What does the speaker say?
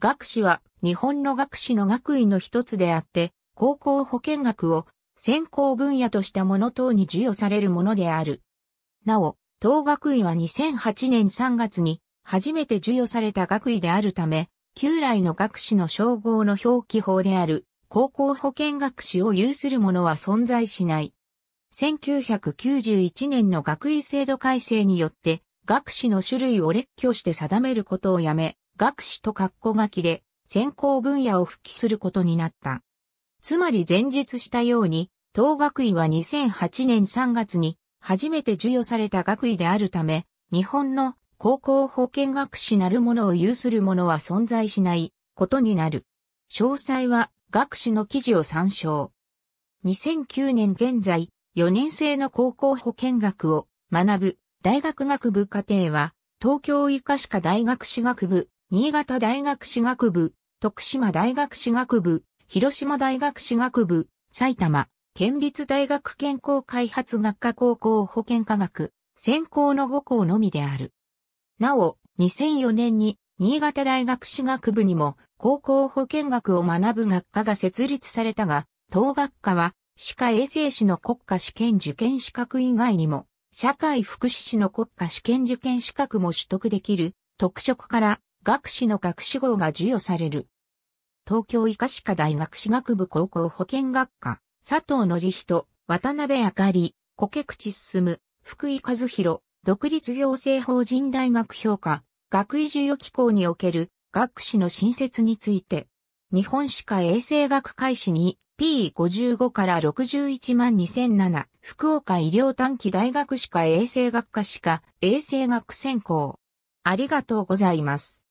学士は日本の学士の学位の一つであって、高校保健学を専攻分野としたもの等に授与されるものである。なお、当学位は2008年3月に初めて授与された学位であるため、旧来の学士の称号の表記法である高校保健学士を有するものは存在しない。1991年の学位制度改正によって学士の種類を列挙して定めることをやめ、学士と括弧書きで専攻分野を復帰することになった。つまり前述したように、当学位は2008年3月に初めて授与された学位であるため、日本の高校保健学士なるものを有するものは存在しないことになる。詳細は学士の記事を参照。2009年現在、4年生の高校保健学を学ぶ大学学部課程は、東京医科歯科大学歯学部、新潟大学歯学部、徳島大学歯学部、広島大学歯学部、埼玉、県立大学健康開発学科高校保健科学、専攻の5校のみである。なお、2004年に、新潟大学歯学部にも、高校保健学を学ぶ学科が設立されたが、当学科は、歯科衛生士の国家試験受験資格以外にも、社会福祉士の国家試験受験資格も取得できる特色から学士の学士号が授与される。東京医科歯科大学士学部高校保健学科、佐藤則人、渡辺あかり、小毛口進、福井和弘、独立行政法人大学評価、学位授与機構における学士の新設について、日本歯科衛生学会始に P55 から61万2007、福岡医療短期大学歯科衛生学科歯科衛生学専攻。ありがとうございます。